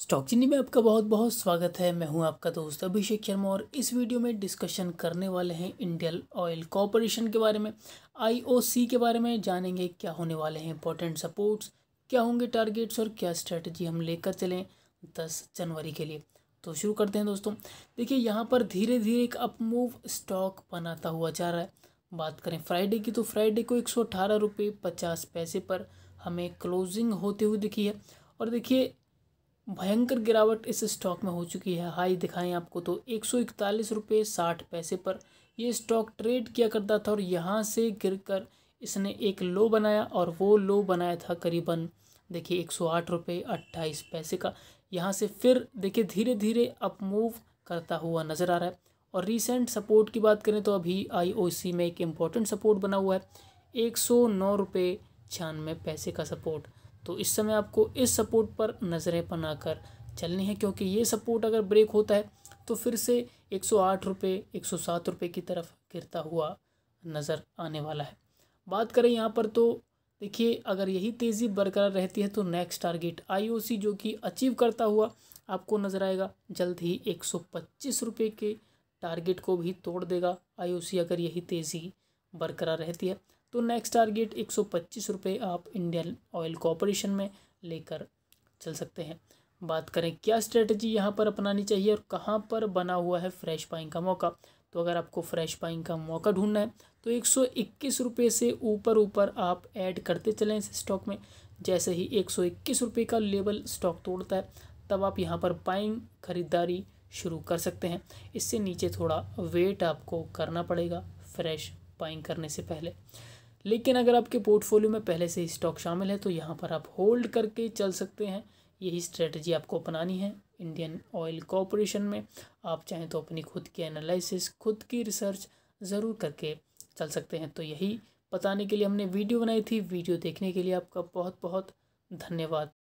stock चिन्नी में आपका बहुत बहुत स्वागत है मैं हूं आपका दोस्त अभिषेक शर्मा और इस वीडियो में डिस्कशन करने वाले हैं इंडियन ऑयल कॉरपोरेशन के बारे में आईओसी के बारे में जानेंगे क्या होने वाले हैं इंपॉर्टेंट सपोर्ट्स क्या होंगे टारगेट्स और क्या स्ट्रेटजी हम लेकर चलें दस जनवरी के लिए तो शुरू करते हैं दोस्तों देखिए यहाँ पर धीरे धीरे एक अपमूव स्टॉक बनाता हुआ जा रहा है बात करें फ्राइडे की तो फ्राइडे को एक सौ पैसे पर हमें क्लोजिंग होते हुए दिखी है और देखिए भयंकर गिरावट इस स्टॉक में हो चुकी है हाई दिखाएं आपको तो एक सौ इकतालीस रुपये साठ पैसे पर ये स्टॉक ट्रेड किया करता था और यहाँ से गिर कर इसने एक लो बनाया और वो लो बनाया था करीबन देखिए एक सौ आठ रुपये अट्ठाईस पैसे का यहाँ से फिर देखिए धीरे धीरे अप मूव करता हुआ नज़र आ रहा है और रिसेंट सपोर्ट की बात करें तो अभी आई में एक इम्पॉर्टेंट सपोर्ट बना हुआ है एक सौ नौ रुपये छियानवे पैसे का सपोर्ट तो इस समय आपको इस सपोर्ट पर नज़रें बना कर चलनी है क्योंकि ये सपोर्ट अगर ब्रेक होता है तो फिर से एक सौ आठ रुपये एक सौ सात रुपये की तरफ गिरता हुआ नज़र आने वाला है बात करें यहाँ पर तो देखिए अगर यही तेज़ी बरकरार रहती है तो नेक्स्ट टारगेट आईओसी जो कि अचीव करता हुआ आपको नज़र आएगा जल्द ही एक सौ पच्चीस रुपये के टारगेट को भी तोड़ देगा आईओसी अगर यही तेज़ी बरकरार रहती है तो नेक्स्ट टारगेट एक सौ पच्चीस रुपये आप इंडियन ऑयल कॉरपोरेशन में लेकर चल सकते हैं बात करें क्या स्ट्रेटजी यहाँ पर अपनानी चाहिए और कहाँ पर बना हुआ है फ्रेश बाइंग का मौका तो अगर आपको फ्रेश बाइंग का मौका ढूंढना है तो एक सौ इक्कीस रुपये से ऊपर ऊपर आप ऐड करते चलें इस स्टॉक में जैसे ही एक सौ इक्कीस रुपये का लेवल स्टॉक तोड़ता है तब आप यहाँ पर बाइंग खरीदारी शुरू कर सकते हैं इससे नीचे थोड़ा वेट आपको करना पड़ेगा फ्रेश बाइंग करने से पहले लेकिन अगर आपके पोर्टफोलियो में पहले से ही स्टॉक शामिल है तो यहाँ पर आप होल्ड करके चल सकते हैं यही स्ट्रेटजी आपको अपनानी है इंडियन ऑयल कॉरपोरेशन में आप चाहें तो अपनी खुद की एनालिसिस खुद की रिसर्च ज़रूर करके चल सकते हैं तो यही बताने के लिए हमने वीडियो बनाई थी वीडियो देखने के लिए आपका बहुत बहुत धन्यवाद